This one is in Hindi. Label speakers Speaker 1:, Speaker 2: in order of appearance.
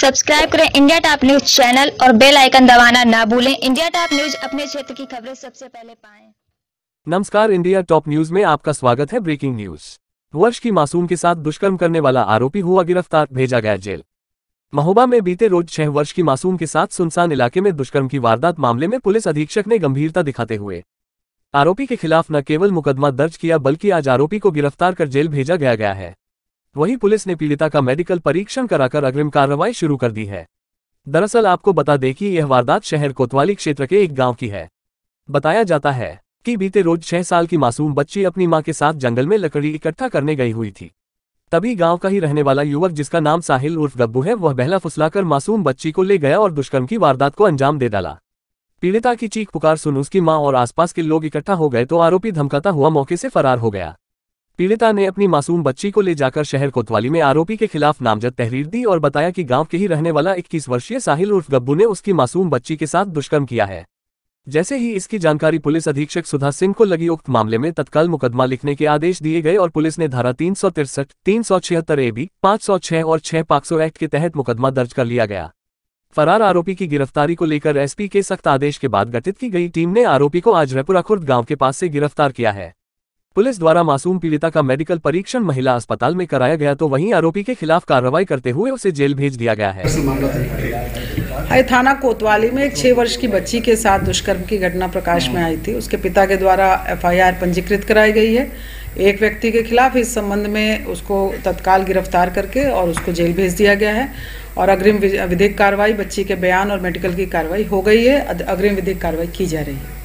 Speaker 1: सब्सक्राइब करें इंडिया टॉप न्यूज चैनल और बेल आइकन दबाना ना भूलें इंडिया टॉप न्यूज अपने क्षेत्र की खबरें सबसे पहले
Speaker 2: पाएं नमस्कार इंडिया टॉप न्यूज में आपका स्वागत है ब्रेकिंग न्यूज वर्ष की मासूम के साथ दुष्कर्म करने वाला आरोपी हुआ गिरफ्तार भेजा गया जेल महोबा में बीते रोज छह वर्ष की मासूम के साथ सुनसान इलाके में दुष्कर्म की वारदात मामले में पुलिस अधीक्षक ने गंभीरता दिखाते हुए आरोपी के खिलाफ न केवल मुकदमा दर्ज किया बल्कि आज आरोपी को गिरफ्तार कर जेल भेजा गया गया है वहीं पुलिस ने पीड़िता का मेडिकल परीक्षण कराकर अग्रिम कार्रवाई शुरू कर दी है दरअसल आपको बता दें कि यह वारदात शहर कोतवाली क्षेत्र के एक गांव की है बताया जाता है कि बीते रोज छह साल की मासूम बच्ची अपनी मां के साथ जंगल में लकड़ी इकट्ठा करने गई हुई थी तभी गांव का ही रहने वाला युवक जिसका नाम साहिल उर्फ गब्बू है वह बहला फुसलाकर मासूम बच्ची को ले गया और दुष्कर्म की वारदात को अंजाम दे डाला पीड़िता की चीख पुकार सुन उसकी मां और आसपास के लोग इकट्ठा हो गए तो आरोपी धमकाता हुआ मौके से फरार हो गया पीड़िता ने अपनी मासूम बच्ची को ले जाकर शहर कोतवाली में आरोपी के खिलाफ नामजद तहरीर दी और बताया कि गांव के ही रहने वाला 21 वर्षीय साहिल उर्फ गब्बू ने उसकी मासूम बच्ची के साथ दुष्कर्म किया है जैसे ही इसकी जानकारी पुलिस अधीक्षक सुधा सिंह को लगी उक्त मामले में तत्काल मुकदमा लिखने के आदेश दिए गए और पुलिस ने धारा तीन सौ तिरसठ तीन सौ छिहत्तर ए बी पाँच सौ छह और छह पाक्सो एक्ट के तहत मुकदमा दर्ज कर लिया गया फरार आरोपी की गिरफ्तारी को लेकर एसपी के सख्त आदेश के बाद गठित की गई टीम ने आरोपी को आज रेपुरा खुर्द गांव के पास से गिरफ्तार किया है पुलिस द्वारा मासूम पीड़िता का मेडिकल परीक्षण महिला अस्पताल में कराया गया तो वहीं आरोपी के खिलाफ कार्रवाई करते हुए उसे जेल भेज दिया गया है
Speaker 1: थाना कोतवाली में एक छह वर्ष की बच्ची के साथ दुष्कर्म की घटना प्रकाश में आई थी उसके पिता के द्वारा एफ पंजीकृत कराई गई है एक व्यक्ति के खिलाफ इस संबंध में उसको तत्काल गिरफ्तार करके और उसको जेल भेज दिया गया है और अग्रिम विधिक कार्रवाई बच्ची के बयान और मेडिकल की कार्रवाई हो गई है अग्रिम विधिक कार्रवाई की जा रही है